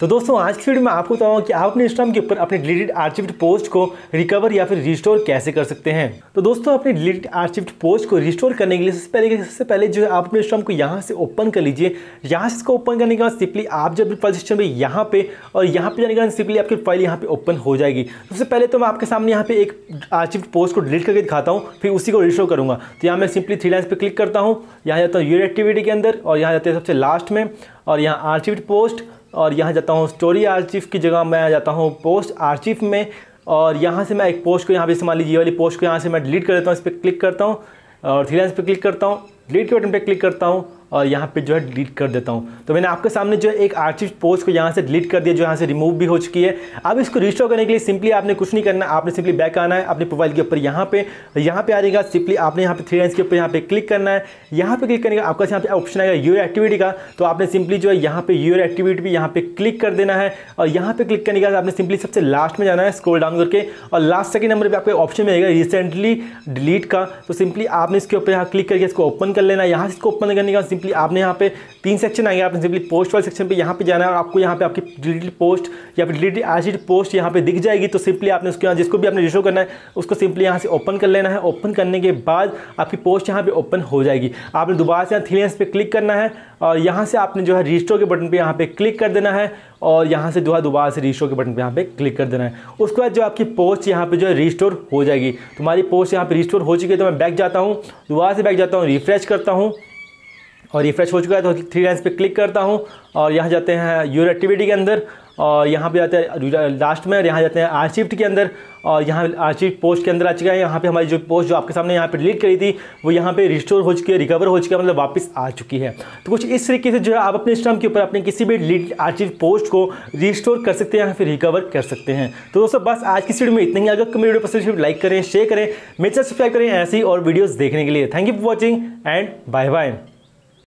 तो दोस्तों आज की वीडियो में आपको बताऊंगा कि आप अपने इंस्टाग्राम के ऊपर अपने डिलीटेड आर्चिफ्ट पोस्ट को रिकवर या फिर रिस्टोर कैसे कर सकते हैं तो दोस्तों अपने डिलीटेड आर्चिफ्ट पोस्ट को रिस्टोर करने के लिए सबसे पहले सबसे पहले जो है आप अपने इंस्टाग्राम को यहाँ से ओपन कर लीजिए यहाँ से इसको ओपन करने के बाद सिंपली आप जब फाइल सिस्टम यहाँ पे और यहाँ पे जाने के बाद सिंपली आपकी फाइल यहाँ पे ओपन हो जाएगी सबसे पहले तो मैं आपके सामने यहाँ पे एक आर्चिव पोस्ट को डिलीट करके दिखाता हूँ फिर उसी को रिस्टोर करूँगा तो यहाँ मैं सिंपली थ्री लाइन्स पर क्लिक करता हूँ यहाँ जाता हूँ यूर एक्टिविटी के अंदर और यहाँ जाते हैं सबसे लास्ट में और यहाँ आर्चिव पोस्ट और यहाँ जाता हूँ स्टोरी आर्चिव की जगह मैं जाता हूँ पोस्ट आर्चिव में और यहाँ से मैं एक पोस्ट को यहाँ पे इस्तेमाल लीजिए वाली पोस्ट को यहाँ से मैं डिलीट कर देता हूँ इस पर क्लिक करता हूँ और थ्री लाइन पर क्लिक करता हूँ डिलीट के बटन पर क्लिक करता हूँ और यहाँ पे जो है डिलीट कर देता हूँ तो मैंने आपके सामने जो है एक आर्चिव पोस्ट को यहाँ से डिलीट कर दिया जो यहाँ से रिमूव भी हो चुकी है अब इसको रिस्टोर करने के लिए सिंपली आपने कुछ नहीं करना आपने सिंपली बैक आना है अपने प्रोफाइल के ऊपर यहाँ पे यहाँ पे आ जाएगा सिंपली आपने यहाँ पे थ्री लाइन्स के ऊपर यहाँ पे क्लिक करना है यहाँ पे क्लिक करने का आपका यहाँ पे ऑप्शन आएगा यूर एक्टिविटी का तो आपने सिंपली जो है यहाँ पे यूर एक्टिविटी भी यहाँ पे क्लिक कर देना है और यहाँ पे क्लिक करने का आपने सिंपली सबसे लास्ट में जाना है स्क्रोल डाउन करके और लास्ट सेकंड नंबर पर आपको ऑप्शन मिलेगा रिसेंटली डिलीट का तो सिंपली आपने इसके ऊपर यहाँ क्लिक करके इसको ओपन कर लेना यहाँ से इसको ओपन करने का सिंपली आपने यहाँ पे तीन सेक्शन आएंगे आपने सिंपली पोस्ट वाले सेक्शन पे यहाँ पे जाना है आपको यहाँ पे आपकी डिलीटेड पोस्ट या फिर डिलीटेड आर्शिट पोस्ट यहाँ पे दिख जाएगी तो सिंपली आपने उसके यहाँ जिसको भी आपने रिशो करना है उसको सिंपली यहाँ से ओपन कर लेना है ओपन करने के बाद आपकी पोस्ट यहाँ पर ओपन हो जाएगी आपने दोबारा से यहाँ थ्री लेंस पर क्लिक करना है और यहाँ से आपने जो है रजिस्टर के बटन पर यहाँ पर क्लिक कर देना है और यहाँ से जो है दोबारा से रजिस्टर के बटन पर यहाँ पर क्लिक कर देना है उसके बाद जो आपकी पोस्ट यहाँ पर जो है रिस्टोर हो जाएगी तुम्हारी पोस्ट यहाँ पर रिस्टोर हो चुकी है तो मैं बैक जाता हूँ दोबारा से बैक जाता हूँ रिफ्रेश करता हूँ और रिफ्रेश हो चुका है तो थ्री लाइन्स पे क्लिक करता हूँ और यहाँ जाते हैं यूर एक्टिविटी के अंदर और यहाँ पे जाते हैं लास्ट में यहाँ जाते हैं आर शिफ्ट के अंदर और यहाँ आर शिफ्ट पोस्ट के अंदर आ चुका है यहाँ पे हमारी जो पोस्ट जो आपके सामने यहाँ पे डिलीट करी थी वो यहाँ पे रिस्टोर हो चुकी है रिकवर हो चुकी है मतलब वापस आ चुकी है तो कुछ इस तरीके से जो है आप अपने इंस्टाम के ऊपर अपने किसी भी डिलीट आर पोस्ट को रिस्टोर कर सकते हैं या फिर रिकवर कर सकते हैं तो दोस्तों बस आज की वीडियो में इतना ही अगर वीडियो पसंद लाइक तो करें शेयर करें मेरे सब्सक्राइब करें ऐसी और वीडियोज़ देखने के लिए thank you for watching and bye bye